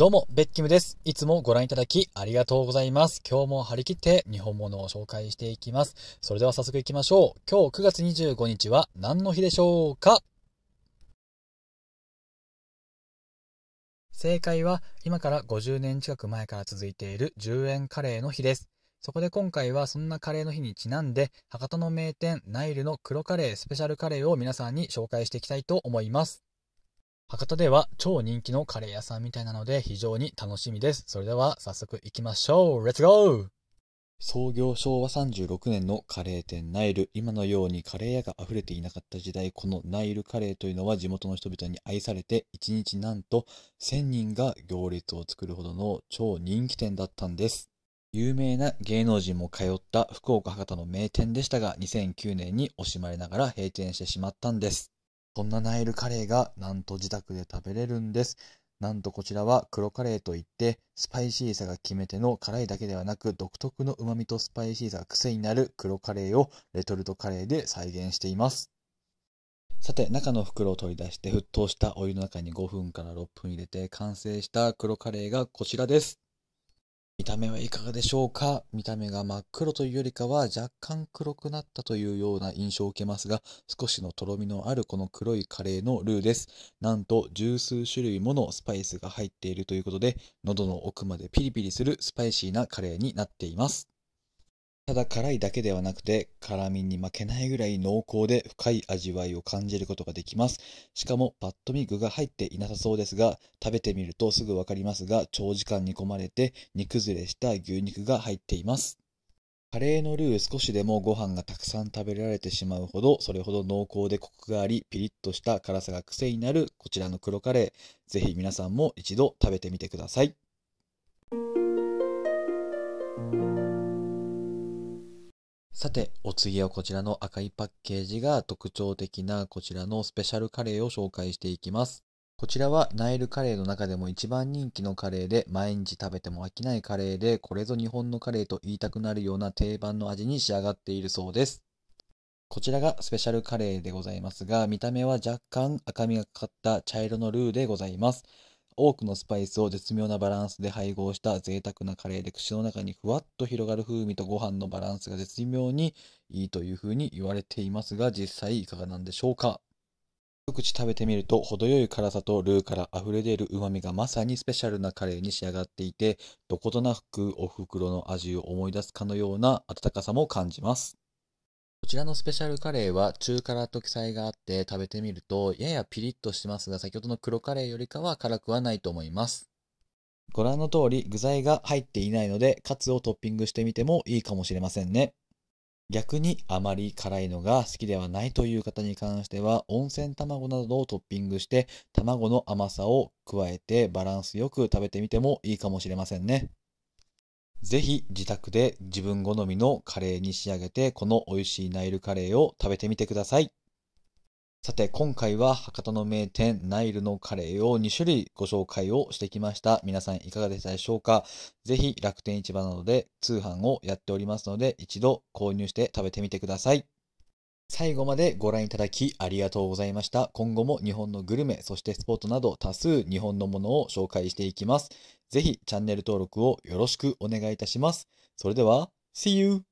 どうも、ベッキムです。いつもご覧いただきありがとうございます。今日も張り切って日本物を紹介していきます。それでは早速行きましょう。今日9月25日は何の日でしょうか正解は今から50年近く前から続いている10円カレーの日です。そこで今回はそんなカレーの日にちなんで博多の名店ナイルの黒カレースペシャルカレーを皆さんに紹介していきたいと思います。博多では超人気のカレー屋さんみたいなので非常に楽しみです。それでは早速行きましょう。レッツゴー創業昭和36年のカレー店ナイル。今のようにカレー屋が溢れていなかった時代、このナイルカレーというのは地元の人々に愛されて、1日なんと1000人が行列を作るほどの超人気店だったんです。有名な芸能人も通った福岡博多の名店でしたが、2009年に惜しまれながら閉店してしまったんです。そんなナイルカレーがなんと自宅で食べれるんです。なんとこちらは黒カレーといって、スパイシーさが決め手の辛いだけではなく、独特の旨味とスパイシーさが癖になる黒カレーをレトルトカレーで再現しています。さて、中の袋を取り出して沸騰したお湯の中に5分から6分入れて完成した黒カレーがこちらです。見た目はいかがでしょうか見た目が真っ黒というよりかは若干黒くなったというような印象を受けますが少しのとろみのあるこの黒いカレーのルーですなんと十数種類ものスパイスが入っているということで喉の奥までピリピリするスパイシーなカレーになっていますただ辛いだけではなくて、辛みに負けないぐらい濃厚で深い味わいを感じることができます。しかも、パッと見具が入っていなさそうですが、食べてみるとすぐわかりますが、長時間煮込まれて、煮崩れした牛肉が入っています。カレーのルー少しでもご飯がたくさん食べられてしまうほど、それほど濃厚でコクがあり、ピリッとした辛さが癖になるこちらの黒カレー、ぜひ皆さんも一度食べてみてください。さて、お次はこちらの赤いパッケージが特徴的なこちらのスペシャルカレーを紹介していきます。こちらはナイルカレーの中でも一番人気のカレーで毎日食べても飽きないカレーでこれぞ日本のカレーと言いたくなるような定番の味に仕上がっているそうです。こちらがスペシャルカレーでございますが見た目は若干赤みがかかった茶色のルーでございます。多くのスパイスを絶妙なバランスで配合した贅沢なカレーで口の中にふわっと広がる風味とご飯のバランスが絶妙にいいというふうに言われていますが実際いかがなんでしょうか一口食べてみると程よい辛さとルーから溢れ出る旨味がまさにスペシャルなカレーに仕上がっていてどことなくお袋の味を思い出すかのような温かさも感じますこちらのスペシャルカレーは中辛と記載があって食べてみるとややピリッとしてますが先ほどの黒カレーよりかは辛くはないと思います。ご覧の通り具材が入っていないのでカツをトッピングしてみてもいいかもしれませんね。逆にあまり辛いのが好きではないという方に関しては温泉卵などをトッピングして卵の甘さを加えてバランスよく食べてみてもいいかもしれませんね。ぜひ自宅で自分好みのカレーに仕上げて、この美味しいナイルカレーを食べてみてください。さて、今回は博多の名店ナイルのカレーを2種類ご紹介をしてきました。皆さんいかがでしたでしょうかぜひ楽天市場などで通販をやっておりますので、一度購入して食べてみてください。最後までご覧いただきありがとうございました。今後も日本のグルメ、そしてスポットなど多数日本のものを紹介していきます。ぜひチャンネル登録をよろしくお願いいたします。それでは、See you!